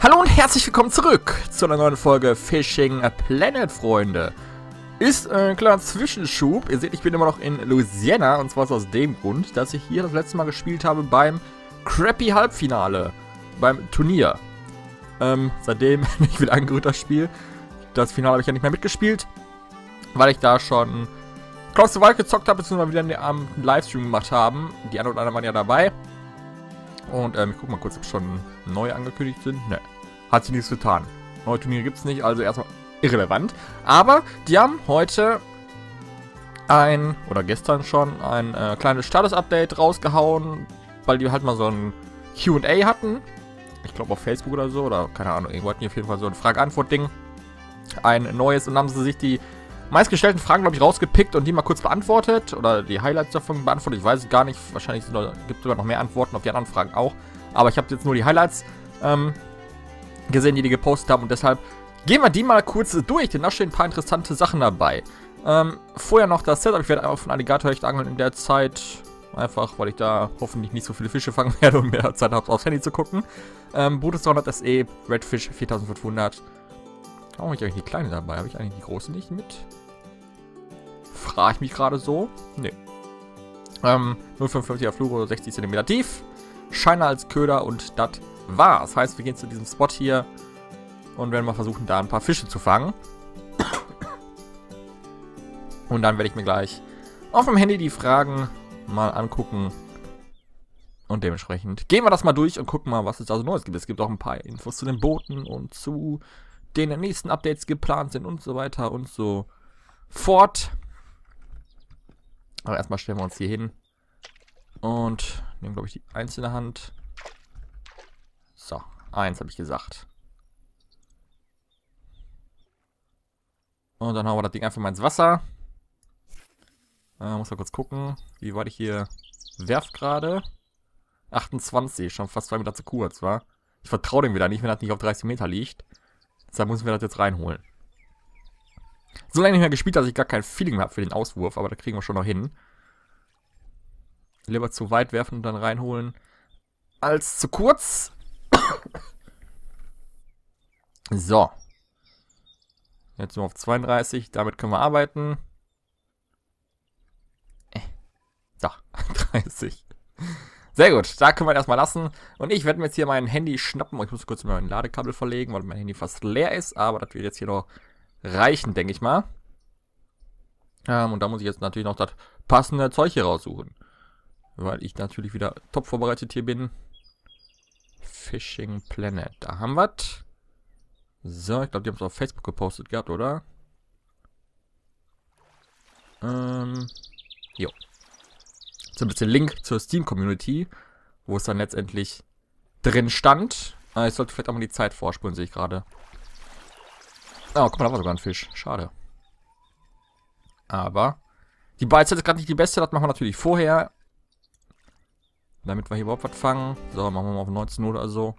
Hallo und herzlich willkommen zurück zu einer neuen Folge Fishing Planet, Freunde. Ist ein kleiner Zwischenschub. Ihr seht, ich bin immer noch in Louisiana und zwar aus dem Grund, dass ich hier das letzte Mal gespielt habe beim Crappy Halbfinale, beim Turnier. Ähm, seitdem ich wieder angerührt das Spiel. Das Finale habe ich ja nicht mehr mitgespielt, weil ich da schon Close to Wild gezockt habe, beziehungsweise wieder einen Abend einen Livestream gemacht haben. Die anderen oder anderen waren ja dabei. Und ähm, ich guck mal kurz, ob schon neu angekündigt sind. Ne, hat sich nichts getan. Neue Turniere gibt es nicht, also erstmal irrelevant. Aber die haben heute ein, oder gestern schon, ein äh, kleines Status-Update rausgehauen, weil die halt mal so ein QA hatten. Ich glaube auf Facebook oder so, oder keine Ahnung, irgendwo hatten die auf jeden Fall so ein Frage-Antwort-Ding. Ein neues, und dann haben sie sich die meistgestellten Fragen, glaube ich, rausgepickt und die mal kurz beantwortet. Oder die Highlights davon beantwortet. Ich weiß es gar nicht. Wahrscheinlich gibt es sogar noch mehr Antworten auf die anderen Fragen auch. Aber ich habe jetzt nur die Highlights ähm, gesehen, die die gepostet haben. Und deshalb gehen wir die mal kurz durch, denn da stehen ein paar interessante Sachen dabei. Ähm, vorher noch das Setup. Ich werde einfach von Alligator echt angeln in der Zeit. Einfach, weil ich da hoffentlich nicht so viele Fische fangen werde, und mehr Zeit habe, aufs Handy zu gucken. Ähm, Brutus 300 SE, Redfish 4500, Warum habe ich eigentlich die kleine dabei? Habe ich eigentlich die große nicht mit? Frage ich mich gerade so. Nee. Ähm, 0,55er Flure, 60 cm tief. Scheiner als Köder und das war's. Das heißt, wir gehen zu diesem Spot hier und werden mal versuchen, da ein paar Fische zu fangen. Und dann werde ich mir gleich auf dem Handy die Fragen mal angucken. Und dementsprechend gehen wir das mal durch und gucken mal, was es da so Neues gibt. Es gibt auch ein paar Infos zu den Booten und zu den nächsten Updates geplant sind und so weiter und so fort. Aber erstmal stellen wir uns hier hin. Und nehmen, glaube ich, die einzelne Hand. So, eins habe ich gesagt. Und dann hauen wir das Ding einfach mal ins Wasser. Äh, muss mal kurz gucken, wie weit ich hier werf gerade. 28, schon fast zwei Meter zu kurz, war. Ich vertraue dem wieder nicht, wenn das nicht auf 30 Meter liegt. Deshalb müssen wir das jetzt reinholen. So lange nicht mehr gespielt, dass ich gar kein Feeling mehr habe für den Auswurf, aber da kriegen wir schon noch hin. Lieber zu weit werfen und dann reinholen, als zu kurz. so. Jetzt sind wir auf 32, damit können wir arbeiten. Äh. Da, 30. Sehr gut, da können wir ihn erstmal lassen. Und ich werde mir jetzt hier mein Handy schnappen. Ich muss kurz mein Ladekabel verlegen, weil mein Handy fast leer ist. Aber das wird jetzt hier noch reichen, denke ich mal. Ähm, und da muss ich jetzt natürlich noch das passende Zeug hier raussuchen. Weil ich natürlich wieder top vorbereitet hier bin. Fishing Planet. Da haben wir So, ich glaube, die haben es auf Facebook gepostet gehabt, oder? Ähm, jo so ein bisschen Link zur Steam-Community, wo es dann letztendlich drin stand. Ah, ich sollte vielleicht auch mal die Zeit vorspulen, sehe ich gerade. Oh, guck mal, da war sogar ein Fisch. Schade. Aber die Beizeit ist gerade nicht die beste, das machen wir natürlich vorher. Damit wir hier überhaupt was fangen. So, machen wir mal auf 19 Uhr oder so.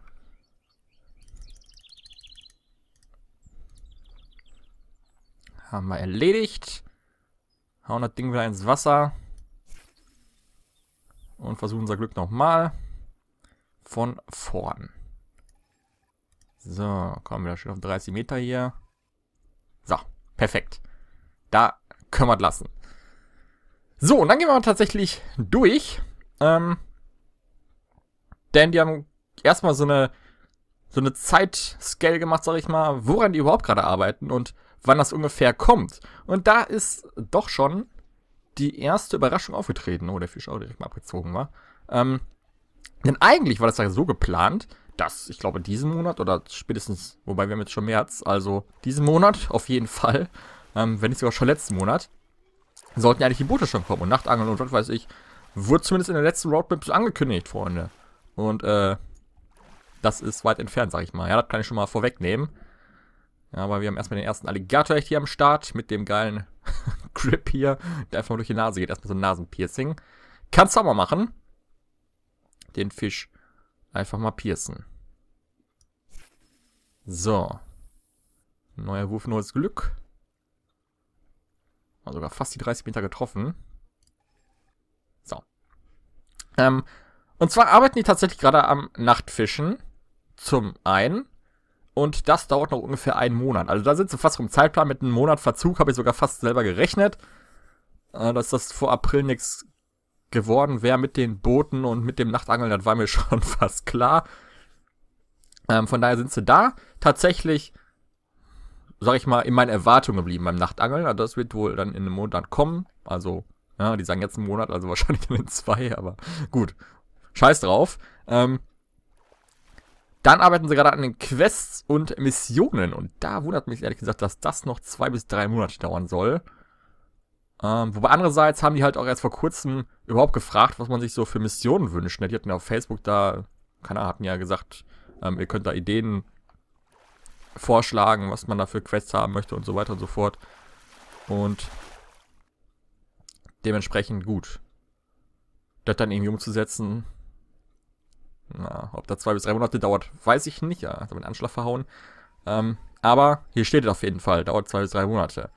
Haben wir erledigt. Hauen das Ding wieder ins Wasser und versuchen unser Glück nochmal von vorn. So, kommen wir schon auf 30 Meter hier. So, perfekt. Da können wir lassen. So, und dann gehen wir tatsächlich durch. Ähm, denn die haben erstmal so eine, so eine Zeitscale gemacht, sag ich mal, woran die überhaupt gerade arbeiten und wann das ungefähr kommt. Und da ist doch schon die erste Überraschung aufgetreten. Oh, der Fisch auch direkt mal abgezogen war. Ähm, denn eigentlich war das ja so geplant, dass ich glaube diesen Monat oder spätestens, wobei wir haben jetzt schon März, also diesen Monat auf jeden Fall, ähm, wenn nicht sogar schon letzten Monat, sollten ja eigentlich die Boote schon kommen und Nachtangeln und was weiß ich, wurde zumindest in der letzten Roadmap so angekündigt, Freunde. Und äh, das ist weit entfernt, sag ich mal. Ja, das kann ich schon mal vorwegnehmen. Aber wir haben erstmal den ersten Alligator echt hier am Start mit dem geilen Grip hier, der einfach mal durch die Nase geht. Erstmal so ein Nasenpiercing. Kannst du auch mal machen. Den Fisch einfach mal piercen. So. Neuer Wurf, neues Glück. War sogar fast die 30 Meter getroffen. So. Ähm, und zwar arbeiten die tatsächlich gerade am Nachtfischen. Zum einen, und das dauert noch ungefähr einen Monat. Also da sind sie fast vom Zeitplan. Mit einem Monat Verzug habe ich sogar fast selber gerechnet, äh, dass das vor April nichts geworden wäre mit den Booten und mit dem Nachtangeln. Das war mir schon fast klar. Ähm, von daher sind sie da tatsächlich, sag ich mal, in meinen Erwartungen geblieben beim Nachtangeln. Also das wird wohl dann in einem Monat kommen. Also, ja, die sagen jetzt einen Monat, also wahrscheinlich in zwei, aber gut. Scheiß drauf. Ähm, dann arbeiten sie gerade an den Quests und Missionen. Und da wundert mich ehrlich gesagt, dass das noch zwei bis drei Monate dauern soll. Ähm, wobei andererseits haben die halt auch erst vor kurzem überhaupt gefragt, was man sich so für Missionen wünscht. Die hatten ja auf Facebook da, keine Ahnung, hatten ja gesagt, ähm, ihr könnt da Ideen vorschlagen, was man da für Quests haben möchte und so weiter und so fort. Und dementsprechend gut. Das dann irgendwie umzusetzen, na, ob da zwei bis drei Monate dauert, weiß ich nicht. Ja, hat er Anschlag verhauen. Ähm, aber hier steht es auf jeden Fall, dauert zwei bis drei Monate.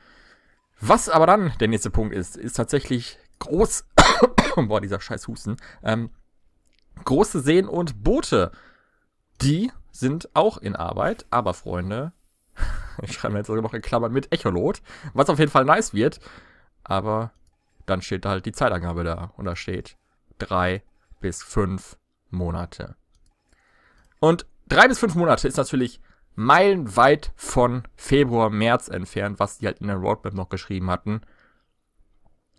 Was aber dann der nächste Punkt ist, ist tatsächlich groß. Boah, dieser scheiß Husten. Ähm, große Seen und Boote. Die sind auch in Arbeit, aber Freunde, ich schreibe mir jetzt sogar noch in Klammern mit Echolot, was auf jeden Fall nice wird. Aber dann steht da halt die Zeitangabe da. Und da steht drei bis fünf Monate. Und drei bis fünf Monate ist natürlich meilenweit von Februar, März entfernt, was die halt in der Roadmap noch geschrieben hatten.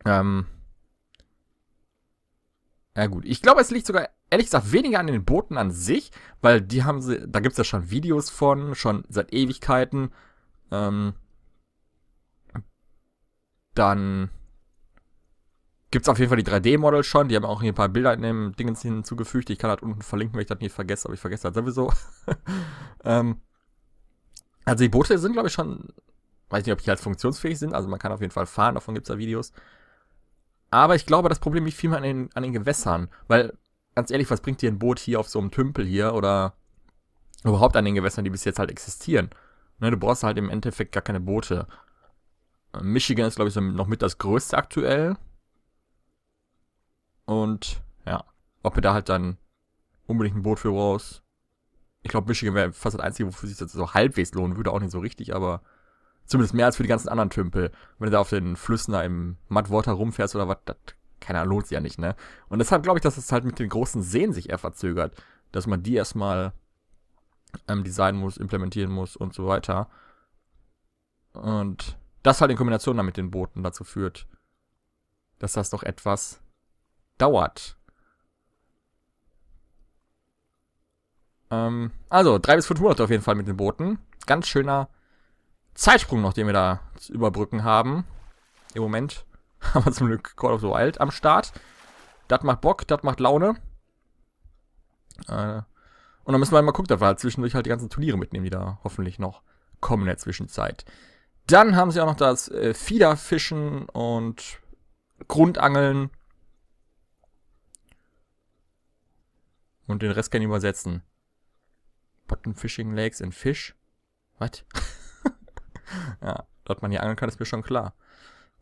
Ähm. Ja gut, ich glaube, es liegt sogar ehrlich gesagt weniger an den Booten an sich, weil die haben sie, da gibt es ja schon Videos von, schon seit Ewigkeiten. Ähm, dann Gibt es auf jeden Fall die 3D-Models schon. Die haben auch hier ein paar Bilder in dem Dingens hinzugefügt. Ich kann halt unten verlinken, wenn ich das nicht vergesse, aber ich vergesse das sowieso. ähm, also die Boote sind, glaube ich, schon. Weiß nicht, ob die halt funktionsfähig sind. Also man kann auf jeden Fall fahren, davon gibt es ja Videos. Aber ich glaube, das Problem liegt vielmehr an den, an den Gewässern. Weil, ganz ehrlich, was bringt dir ein Boot hier auf so einem Tümpel hier oder überhaupt an den Gewässern, die bis jetzt halt existieren? Ne, du brauchst halt im Endeffekt gar keine Boote. Michigan ist, glaube ich, so noch mit das größte aktuell und ja, ob mir da halt dann unbedingt ein Boot für raus. Ich glaube, Michigan wäre fast das Einzige, wofür sich das so halbwegs lohnen würde, auch nicht so richtig, aber zumindest mehr als für die ganzen anderen Tümpel. Wenn du da auf den Flüssen da im Mudwater rumfährst oder was, das, keine Ahnung, lohnt sich ja nicht, ne? Und deshalb glaube ich, dass es das halt mit den großen Seen sich eher verzögert, dass man die erstmal ähm, designen muss, implementieren muss und so weiter. Und das halt in Kombination dann mit den Booten dazu führt, dass das doch etwas dauert. Ähm, also, drei bis fünf Monate auf jeden Fall mit den Booten. Ganz schöner Zeitsprung noch, den wir da zu überbrücken haben. Im Moment haben wir zum Glück Call of the Wild am Start. Das macht Bock, das macht Laune. Äh, und dann müssen wir halt mal gucken, dass wir halt zwischendurch halt die ganzen Turniere mitnehmen, die da hoffentlich noch kommen in der Zwischenzeit. Dann haben sie auch noch das äh, Fiederfischen und Grundangeln Und den Rest kann ich übersetzen. Bottom Fishing Lakes in Fish? What? ja, dort man hier angeln kann, ist mir schon klar.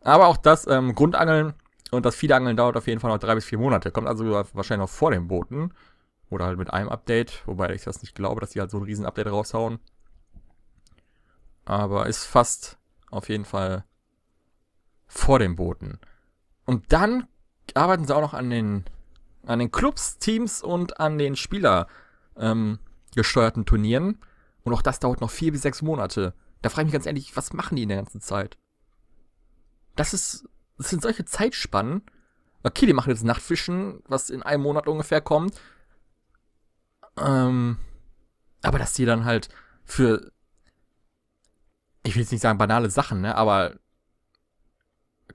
Aber auch das ähm, Grundangeln und das viele dauert auf jeden Fall noch drei bis vier Monate. Kommt also wahrscheinlich noch vor den Booten. Oder halt mit einem Update, wobei ich das nicht glaube, dass die halt so ein riesen Update raushauen. Aber ist fast auf jeden Fall vor den Booten. Und dann arbeiten sie auch noch an den an den Clubs, Teams und an den Spieler ähm, gesteuerten Turnieren. Und auch das dauert noch vier bis sechs Monate. Da frage ich mich ganz ehrlich, was machen die in der ganzen Zeit? Das ist, das sind solche Zeitspannen. Okay, die machen jetzt Nachtfischen, was in einem Monat ungefähr kommt. Ähm, aber dass die dann halt für, ich will jetzt nicht sagen banale Sachen, ne, aber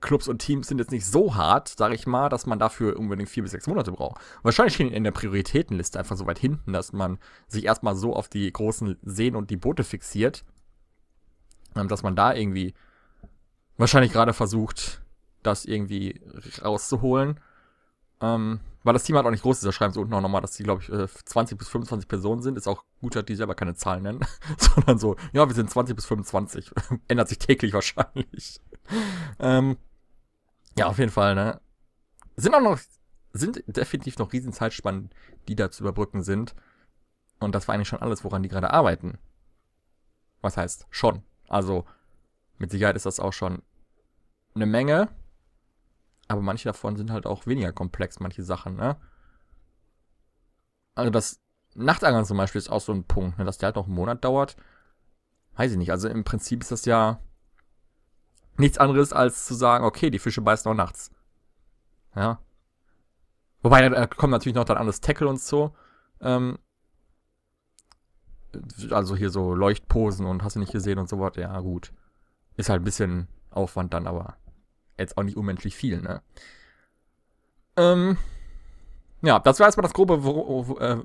Clubs und Teams sind jetzt nicht so hart, sage ich mal, dass man dafür unbedingt vier bis sechs Monate braucht. Wahrscheinlich stehen in der Prioritätenliste einfach so weit hinten, dass man sich erstmal so auf die großen Seen und die Boote fixiert, ähm, dass man da irgendwie wahrscheinlich gerade versucht, das irgendwie rauszuholen. Ähm, weil das Team halt auch nicht groß ist, da schreiben sie unten auch nochmal, dass die, glaube ich, 20 äh, bis 25 Personen sind. Ist auch gut, dass die selber keine Zahlen nennen, sondern so, ja, wir sind 20 bis 25. Ändert sich täglich wahrscheinlich. Ähm, ja, auf jeden Fall, ne? Sind auch noch, sind definitiv noch riesen Zeitspannen, die da zu überbrücken sind. Und das war eigentlich schon alles, woran die gerade arbeiten. Was heißt schon? Also, mit Sicherheit ist das auch schon eine Menge. Aber manche davon sind halt auch weniger komplex, manche Sachen, ne? Also das Nachtangeln zum Beispiel ist auch so ein Punkt, ne? dass der halt noch einen Monat dauert. Weiß ich nicht. Also im Prinzip ist das ja nichts anderes als zu sagen, okay, die Fische beißen auch nachts. Ja. Wobei, da kommt natürlich noch dann anderes Tackle und so. Ähm, also hier so Leuchtposen und hast du nicht gesehen und so was. Ja, gut. Ist halt ein bisschen Aufwand dann, aber jetzt auch nicht unmenschlich viel, ne? Ähm, ja, das war erstmal das grobe, wo, wo, äh,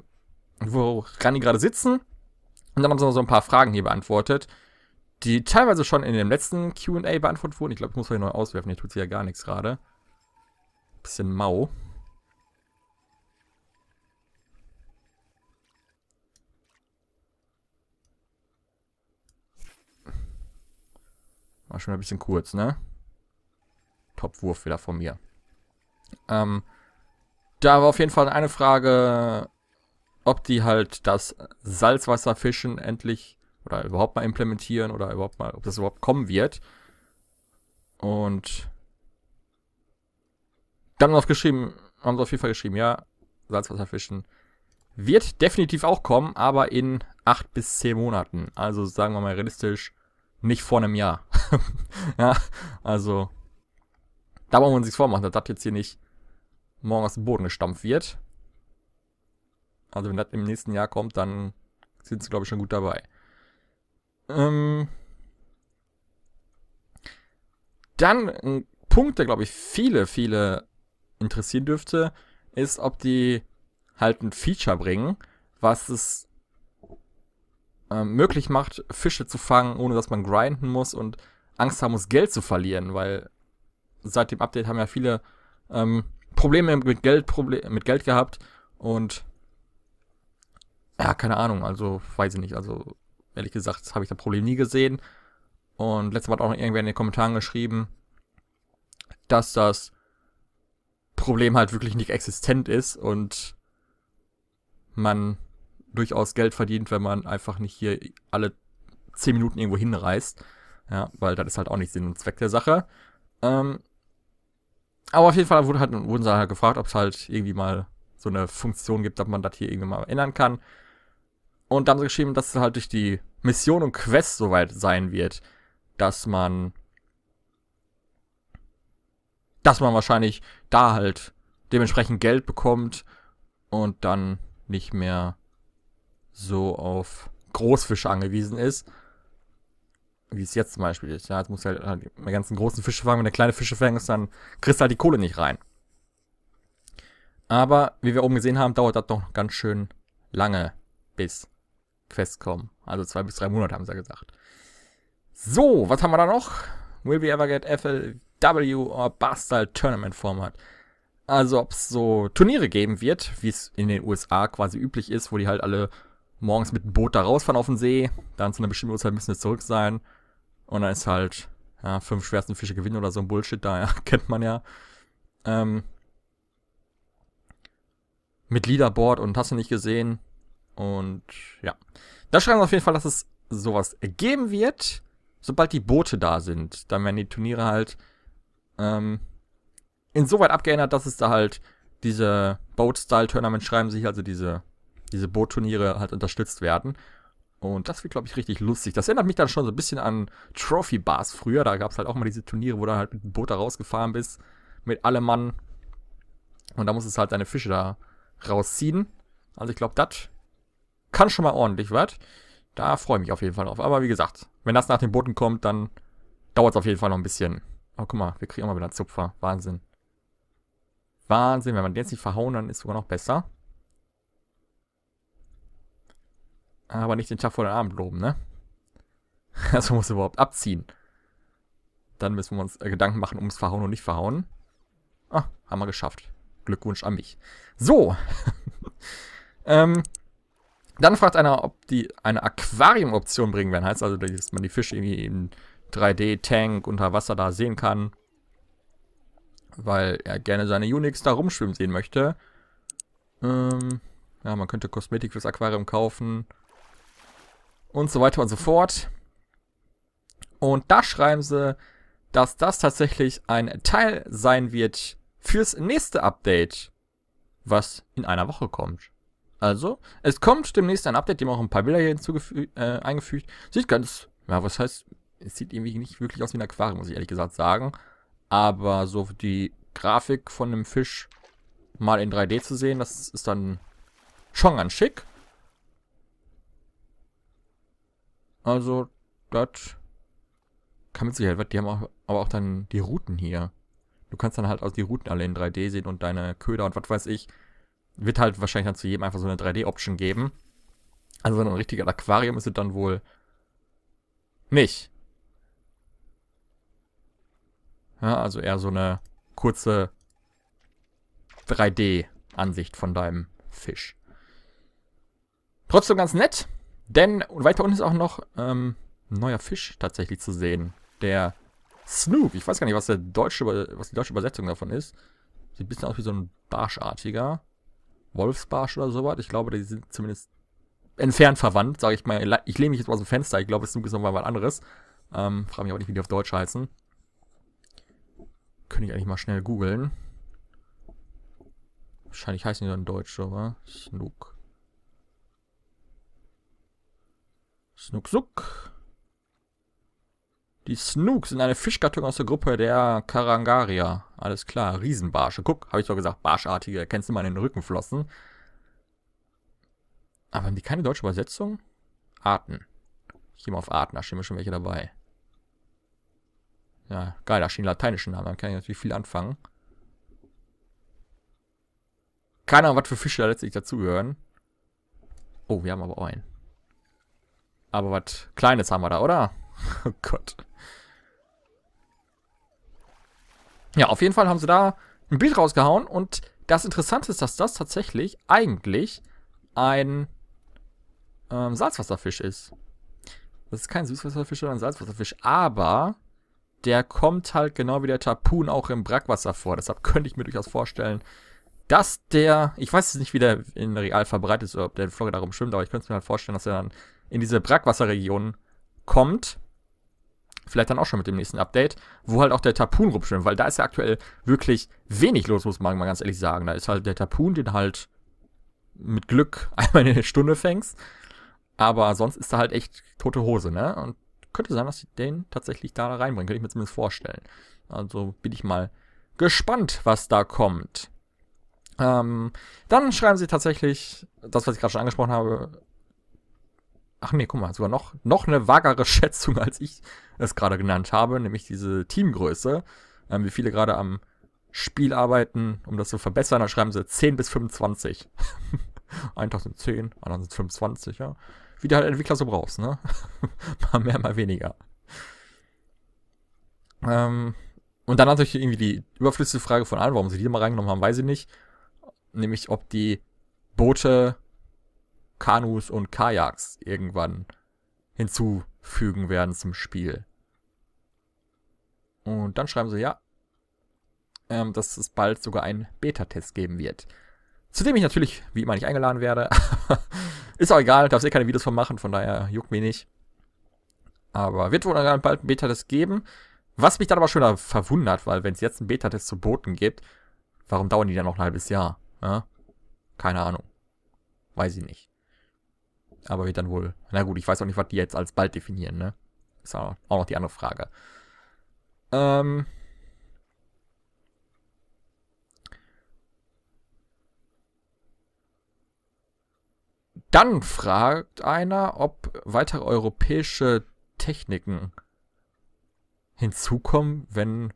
woran die gerade sitzen. Und dann haben sie noch so ein paar Fragen hier beantwortet die teilweise schon in dem letzten QA beantwortet wurden. Ich glaube, ich muss hier neu auswerfen. Hier tut sie ja gar nichts gerade. Bisschen mau. War schon ein bisschen kurz, ne? Top-Wurf wieder von mir. Ähm, da war auf jeden Fall eine Frage, ob die halt das Salzwasserfischen endlich oder überhaupt mal implementieren oder überhaupt mal, ob das überhaupt kommen wird. Und dann haben geschrieben, haben sie auf jeden Fall geschrieben, ja, Salzwasserfischen wird definitiv auch kommen, aber in acht bis zehn Monaten. Also sagen wir mal realistisch, nicht vor einem Jahr. ja, also da braucht man sich's vormachen, dass das jetzt hier nicht morgen aus dem Boden gestampft wird. Also wenn das im nächsten Jahr kommt, dann sind sie, glaube ich, schon gut dabei. Ähm, dann ein Punkt, der, glaube ich, viele, viele interessieren dürfte, ist, ob die halt ein Feature bringen, was es äh, möglich macht, Fische zu fangen, ohne dass man grinden muss und Angst haben muss, Geld zu verlieren, weil seit dem Update haben ja viele ähm, Probleme mit Geld, Proble mit Geld gehabt und ja, keine Ahnung, also weiß ich nicht, also ehrlich gesagt, habe ich das Problem nie gesehen. Und letztes Mal hat auch noch irgendwer in den Kommentaren geschrieben, dass das Problem halt wirklich nicht existent ist und man durchaus Geld verdient, wenn man einfach nicht hier alle 10 Minuten irgendwo hinreist. Ja, weil das ist halt auch nicht Sinn und Zweck der Sache. Ähm, aber auf jeden Fall wurde halt, wurden sie halt gefragt, ob es halt irgendwie mal so eine Funktion gibt, ob man das hier irgendwie mal ändern kann. Und da haben sie geschrieben, dass es halt durch die Mission und Quest soweit sein wird, dass man dass man wahrscheinlich da halt dementsprechend Geld bekommt und dann nicht mehr so auf Großfische angewiesen ist. Wie es jetzt zum Beispiel ist. Ja, jetzt muss halt die ganzen großen Fische fangen. Wenn du kleine Fische fängst, dann kriegst du halt die Kohle nicht rein. Aber wie wir oben gesehen haben, dauert das doch ganz schön lange, bis Quest kommen. Also zwei bis drei Monate haben sie ja gesagt. So, was haben wir da noch? Will we ever get FLW or Bastard Tournament Format? Also ob es so Turniere geben wird, wie es in den USA quasi üblich ist, wo die halt alle morgens mit dem Boot da rausfahren auf den See, dann zu einer bestimmten Uhrzeit müssen sie zurück sein und dann ist halt ja, fünf schwersten Fische gewinnen oder so ein Bullshit, da ja, kennt man ja. Ähm, mit Leaderboard und hast du nicht gesehen, und ja. Da schreiben wir auf jeden Fall, dass es sowas geben wird, sobald die Boote da sind. Dann werden die Turniere halt ähm, insoweit abgeändert, dass es da halt diese Boat-Style-Tournament schreiben sich, also diese, diese Boot-Turniere halt unterstützt werden. Und das wird, glaube ich, richtig lustig. Das erinnert mich dann schon so ein bisschen an Trophy-Bars früher. Da gab es halt auch mal diese Turniere, wo du halt mit dem Boot da rausgefahren bist, mit allem Mann. Und da musstest du halt deine Fische da rausziehen. Also ich glaube, das kann schon mal ordentlich was. Da freue ich mich auf jeden Fall drauf. Aber wie gesagt, wenn das nach dem Boden kommt, dann dauert es auf jeden Fall noch ein bisschen. Aber guck mal, wir kriegen mal wieder Zupfer. Wahnsinn. Wahnsinn, wenn man den jetzt nicht verhauen, dann ist sogar noch besser. Aber nicht den Tag vor den Abend loben, ne? Also muss überhaupt abziehen. Dann müssen wir uns äh, Gedanken machen ums Verhauen und nicht Verhauen. Ah, haben wir geschafft. Glückwunsch an mich. So. ähm, dann fragt einer, ob die eine Aquarium-Option bringen werden. Heißt also, dass man die Fische irgendwie in 3D-Tank unter Wasser da sehen kann. Weil er gerne seine Unix da rumschwimmen sehen möchte. Ähm, ja, man könnte Kosmetik fürs Aquarium kaufen. Und so weiter und so fort. Und da schreiben sie, dass das tatsächlich ein Teil sein wird fürs nächste Update, was in einer Woche kommt. Also, es kommt demnächst ein Update, dem auch ein paar Bilder hier hinzugefügt, äh, eingefügt. Sieht ganz, ja, was heißt, es sieht irgendwie nicht wirklich aus wie ein Aquarium, muss ich ehrlich gesagt sagen. Aber so die Grafik von einem Fisch mal in 3D zu sehen, das ist dann schon ganz schick. Also, das kann mit Sicherheit, was die haben auch, aber auch dann die Routen hier. Du kannst dann halt aus die Routen alle in 3D sehen und deine Köder und was weiß ich wird halt wahrscheinlich dann zu jedem einfach so eine 3D-Option geben. Also ein richtiger Aquarium ist es dann wohl nicht. Ja, also eher so eine kurze 3D-Ansicht von deinem Fisch. Trotzdem ganz nett, denn weiter unten ist auch noch ähm, ein neuer Fisch tatsächlich zu sehen. Der Snoop. Ich weiß gar nicht, was, der deutsche, was die deutsche Übersetzung davon ist. Sieht ein bisschen aus wie so ein barschartiger. Wolfsbarsch oder sowas. Ich glaube, die sind zumindest entfernt verwandt, sage ich mal. Ich lehne mich jetzt mal aus dem Fenster. Ich glaube, es ist nochmal was anderes. Ähm, frage mich aber nicht, wie die auf Deutsch heißen. Könnte ich eigentlich mal schnell googeln. Wahrscheinlich heißen die dann Deutsch, oder? Snook. Snook, Snook. Die Snooks sind eine Fischgattung aus der Gruppe der Karangaria. Alles klar, Riesenbarsche. Guck, habe ich doch gesagt, barschartige. Kennst du mal in den Rückenflossen. Aber haben die keine deutsche Übersetzung? Arten. Ich gehe mal auf Arten, da stehen mir schon welche dabei. Ja, geil, da stehen lateinische Namen, dann kann ich natürlich viel anfangen. Keine Ahnung, was für Fische da letztlich dazugehören. Oh, wir haben aber auch einen. Aber was Kleines haben wir da, oder? Oh Gott. Ja, auf jeden Fall haben sie da ein Bild rausgehauen und das Interessante ist, dass das tatsächlich eigentlich ein ähm, Salzwasserfisch ist. Das ist kein Süßwasserfisch, oder ein Salzwasserfisch. Aber der kommt halt genau wie der Tapun auch im Brackwasser vor. Deshalb könnte ich mir durchaus vorstellen, dass der, ich weiß jetzt nicht, wie der in real verbreitet ist oder ob der in Florida rumschwimmt, aber ich könnte mir halt vorstellen, dass er dann in diese Brackwasserregion kommt Vielleicht dann auch schon mit dem nächsten Update, wo halt auch der Tapun rumschwimmt, weil da ist ja aktuell wirklich wenig los, muss man mal ganz ehrlich sagen. Da ist halt der Tapun, den halt mit Glück einmal in der Stunde fängst. Aber sonst ist da halt echt tote Hose, ne? Und könnte sein, dass sie den tatsächlich da reinbringen. Könnte ich mir zumindest vorstellen. Also bin ich mal gespannt, was da kommt. Ähm, dann schreiben sie tatsächlich, das, was ich gerade schon angesprochen habe, Ach nee, guck mal, sogar noch, noch eine vagere Schätzung, als ich es gerade genannt habe, nämlich diese Teamgröße. Ähm, wie viele gerade am Spiel arbeiten, um das zu verbessern, da schreiben sie 10 bis 25. Ein Tag sind 10, anderen sind 25, ja. Wie du halt Entwickler so brauchst, ne? mal mehr, mal weniger. Ähm, und dann natürlich irgendwie die überflüssige Frage von allen, warum sie die mal reingenommen haben, weiß ich nicht. Nämlich, ob die Boote Kanus und Kajaks irgendwann hinzufügen werden zum Spiel. Und dann schreiben sie, ja, ähm, dass es bald sogar einen Beta-Test geben wird. Zu dem ich natürlich, wie immer, nicht eingeladen werde. Ist auch egal, darf eh keine Videos von machen, von daher juckt mich nicht. Aber wird wohl dann bald einen Beta-Test geben. Was mich dann aber schon verwundert, weil wenn es jetzt einen Beta-Test zu Boten gibt, warum dauern die dann noch ein halbes Jahr? Ja? Keine Ahnung. Weiß ich nicht. Aber wird dann wohl. Na gut, ich weiß auch nicht, was die jetzt als bald definieren, ne? Ist auch noch die andere Frage. Ähm. Dann fragt einer, ob weitere europäische Techniken hinzukommen, wenn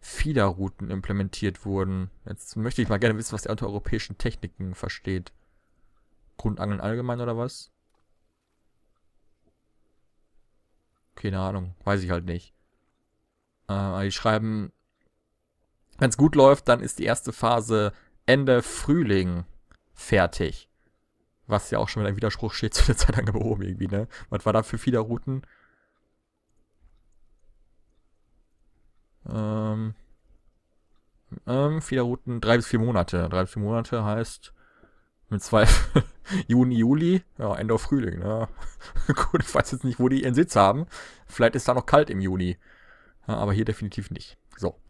FIDA-Routen implementiert wurden. Jetzt möchte ich mal gerne wissen, was er unter europäischen Techniken versteht. Grundangeln allgemein oder was? Keine Ahnung. Weiß ich halt nicht. Äh, die schreiben, wenn es gut läuft, dann ist die erste Phase Ende Frühling fertig. Was ja auch schon wieder ein Widerspruch steht zu der Zeitangabe oben irgendwie, ne? Was war da für viele Routen? Ähm, ähm, viele Routen drei bis vier Monate. Drei bis vier Monate heißt mit zwei, Juni, Juli, ja, Ende auf Frühling, ne? Gut, ich weiß jetzt nicht, wo die ihren Sitz haben. Vielleicht ist da noch kalt im Juni. Ja, aber hier definitiv nicht. So.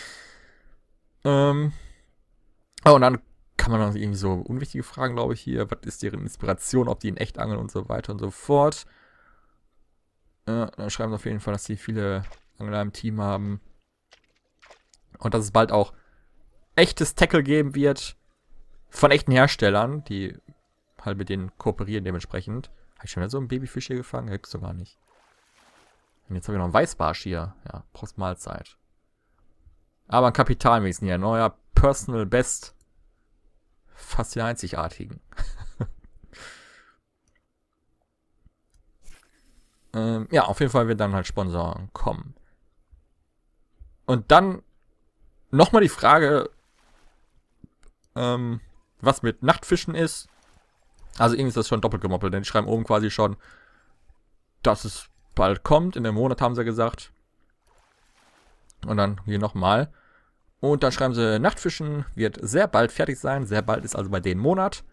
ähm. Oh, und dann kann man noch irgendwie so unwichtige Fragen, glaube ich, hier. Was ist deren Inspiration, ob die in echt angeln und so weiter und so fort. Äh, dann schreiben sie auf jeden Fall, dass sie viele Angler im Team haben. Und dass es bald auch echtes Tackle geben wird von echten Herstellern, die halt mit denen kooperieren dementsprechend. Habe ich schon wieder so einen Babyfisch hier gefangen? Hilfst du gar nicht. Und jetzt habe ich noch einen Weißbarsch hier. Ja, brauchst Mahlzeit. Aber ein Kapitalwesen hier. Neuer Personal Best. Fast den einzigartigen. ähm, ja, auf jeden Fall wird dann halt Sponsoren kommen. Und dann nochmal die Frage, ähm, was mit Nachtfischen ist. Also irgendwie ist das schon doppelt gemoppelt, denn die schreiben oben quasi schon, dass es bald kommt. In einem Monat haben sie gesagt. Und dann hier nochmal. Und dann schreiben sie, Nachtfischen wird sehr bald fertig sein. Sehr bald ist also bei denen Monat.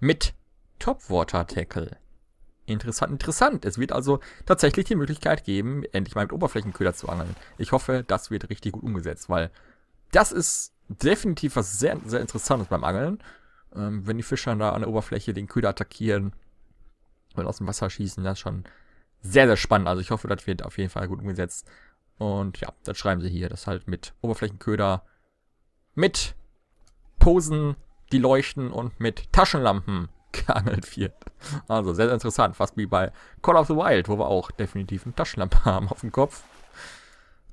Mit Topwater Tackle. Interessant, interessant. Es wird also tatsächlich die Möglichkeit geben, endlich mal mit Oberflächenköder zu angeln. Ich hoffe, das wird richtig gut umgesetzt, weil das ist definitiv was sehr, sehr Interessantes beim Angeln. Ähm, wenn die Fischer da an der Oberfläche den Köder attackieren und aus dem Wasser schießen, das ist schon sehr, sehr spannend. Also ich hoffe, das wird auf jeden Fall gut umgesetzt. Und ja, das schreiben sie hier. Das halt mit Oberflächenköder, mit Posen, die leuchten und mit Taschenlampen geangelt wird. Also sehr, sehr interessant. Fast wie bei Call of the Wild, wo wir auch definitiv eine Taschenlampe haben auf dem Kopf.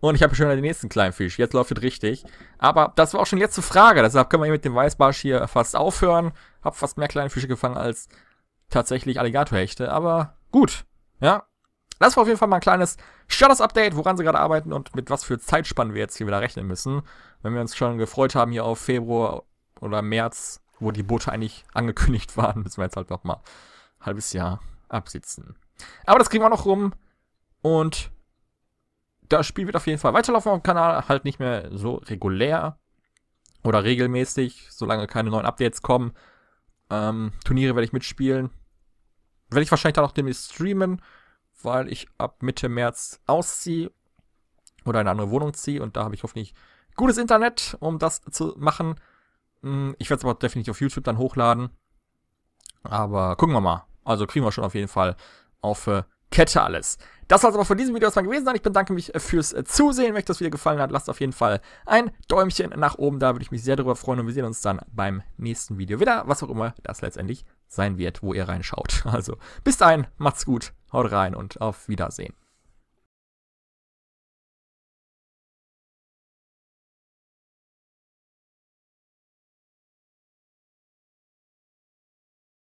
Und ich habe schon den nächsten kleinen Fisch. Jetzt läuft es richtig. Aber das war auch schon die letzte Frage. Deshalb können wir hier mit dem Weißbarsch hier fast aufhören. Hab fast mehr kleine Fische gefangen als tatsächlich Alligatorhechte. Aber gut. Ja. Das war auf jeden Fall mal ein kleines Status-Update, woran sie gerade arbeiten und mit was für Zeitspannen wir jetzt hier wieder rechnen müssen. Wenn wir uns schon gefreut haben hier auf Februar oder März, wo die Boote eigentlich angekündigt waren, müssen wir jetzt halt nochmal ein halbes Jahr absitzen. Aber das kriegen wir noch rum. Und das Spiel wird auf jeden Fall weiterlaufen auf dem Kanal, halt nicht mehr so regulär oder regelmäßig, solange keine neuen Updates kommen. Ähm, Turniere werde ich mitspielen. Werde ich wahrscheinlich dann auch demnächst streamen, weil ich ab Mitte März ausziehe oder in eine andere Wohnung ziehe und da habe ich hoffentlich gutes Internet, um das zu machen. Hm, ich werde es aber definitiv auf YouTube dann hochladen. Aber gucken wir mal. Also kriegen wir schon auf jeden Fall auf äh, catche alles. Das soll es aber von diesem Video erstmal gewesen sein. Ich bedanke mich äh, fürs äh, Zusehen. Wenn euch das Video gefallen hat, lasst auf jeden Fall ein Däumchen nach oben da. Würde ich mich sehr darüber freuen. Und wir sehen uns dann beim nächsten Video wieder, was auch immer das letztendlich sein wird, wo ihr reinschaut. Also bis dahin, macht's gut, haut rein und auf Wiedersehen.